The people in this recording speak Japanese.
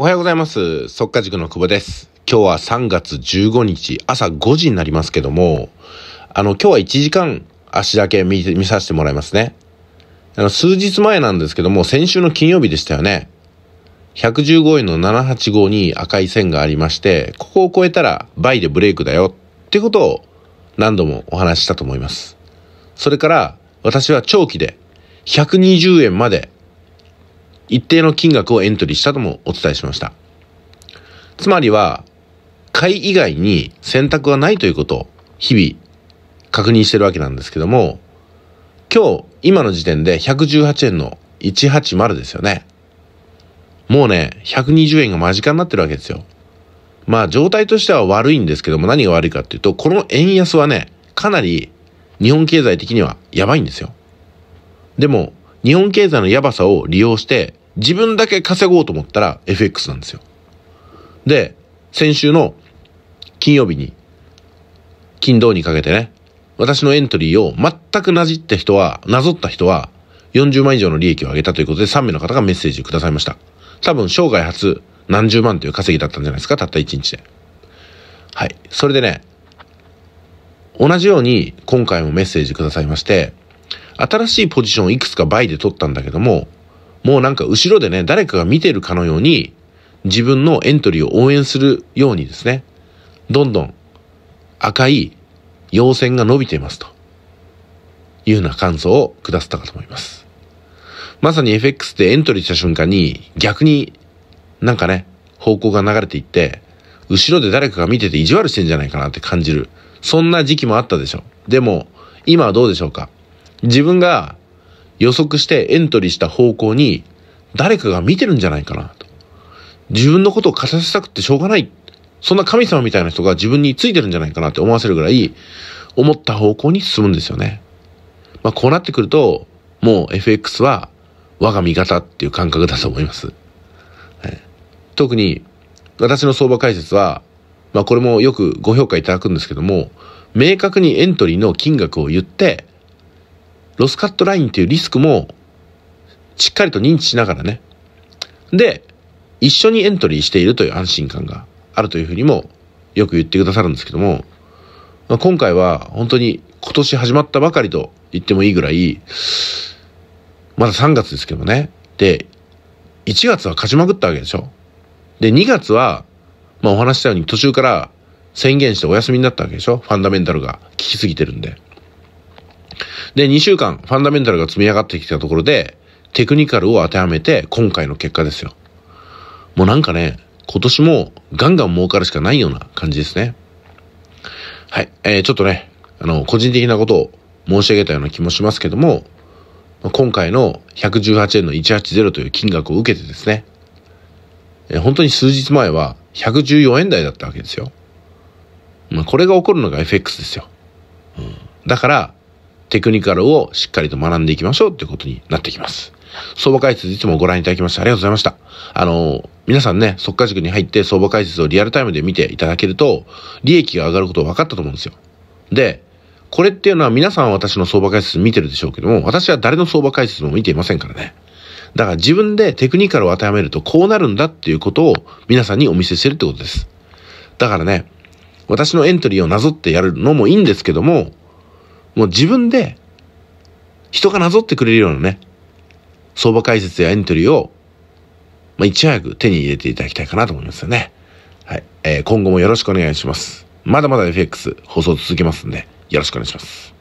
おはようございます。速化塾の久保です。今日は3月15日朝5時になりますけども、あの、今日は1時間足だけ見見させてもらいますね。あの、数日前なんですけども、先週の金曜日でしたよね。115円の785に赤い線がありまして、ここを超えたら倍でブレイクだよってことを何度もお話ししたと思います。それから私は長期で120円まで一定の金額をエントリーしたともお伝えしました。つまりは、買い以外に選択はないということを日々確認してるわけなんですけども、今日、今の時点で118円の180ですよね。もうね、120円が間近になってるわけですよ。まあ状態としては悪いんですけども何が悪いかっていうと、この円安はね、かなり日本経済的にはやばいんですよ。でも、日本経済のやばさを利用して自分だけ稼ごうと思ったら FX なんですよ。で、先週の金曜日に、金土にかけてね、私のエントリーを全くなじった人は、なぞった人は、40万以上の利益を上げたということで3名の方がメッセージをくださいました。多分生涯初何十万という稼ぎだったんじゃないですか、たった1日で。はい。それでね、同じように今回もメッセージくださいまして、新しいポジションをいくつか倍で取ったんだけども、もうなんか後ろでね、誰かが見てるかのように、自分のエントリーを応援するようにですね、どんどん赤い陽線が伸びていますというような感想を下ったかと思います。まさに FX でエントリーした瞬間に逆になんかね、方向が流れていって、後ろで誰かが見てて意地悪してんじゃないかなって感じる。そんな時期もあったでしょ。でも、今はどうでしょうか自分が予測してエントリーした方向に誰かが見てるんじゃないかなと。自分のことを勝たせたくてしょうがない。そんな神様みたいな人が自分についてるんじゃないかなって思わせるぐらい思った方向に進むんですよね。まあこうなってくるともう FX は我が味方っていう感覚だと思います。特に私の相場解説は、まあこれもよくご評価いただくんですけども、明確にエントリーの金額を言って、ロスカットラインっていうリスクも、しっかりと認知しながらね。で、一緒にエントリーしているという安心感があるというふうにも、よく言ってくださるんですけども、まあ、今回は本当に今年始まったばかりと言ってもいいぐらい、まだ3月ですけどね。で、1月は勝ちまくったわけでしょ。で、2月は、まあお話したように途中から宣言してお休みになったわけでしょファンダメンタルが効きすぎてるんで。で、2週間、ファンダメンタルが積み上がってきたところで、テクニカルを当てはめて、今回の結果ですよ。もうなんかね、今年もガンガン儲かるしかないような感じですね。はい。えー、ちょっとね、あの、個人的なことを申し上げたような気もしますけども、今回の118円の180という金額を受けてですね、えー、本当に数日前は114円台だったわけですよ。まあ、これが起こるのが FX ですよ。うん、だから、テクニカルをしっかりと学んでいきましょうってことになってきます。相場解説いつもご覧いただきましてありがとうございました。あの、皆さんね、速か、塾に入って相場解説をリアルタイムで見ていただけると、利益が上がること分かったと思うんですよ。で、これっていうのは皆さんは私の相場解説見てるでしょうけども、私は誰の相場解説も見ていませんからね。だから自分でテクニカルを当てはめるとこうなるんだっていうことを皆さんにお見せしてるってことです。だからね、私のエントリーをなぞってやるのもいいんですけども、もう自分で人がなぞってくれるようなね、相場解説やエントリーを、まあ、いち早く手に入れていただきたいかなと思いますよね。はい。えー、今後もよろしくお願いします。まだまだ FX 放送続けますんで、よろしくお願いします。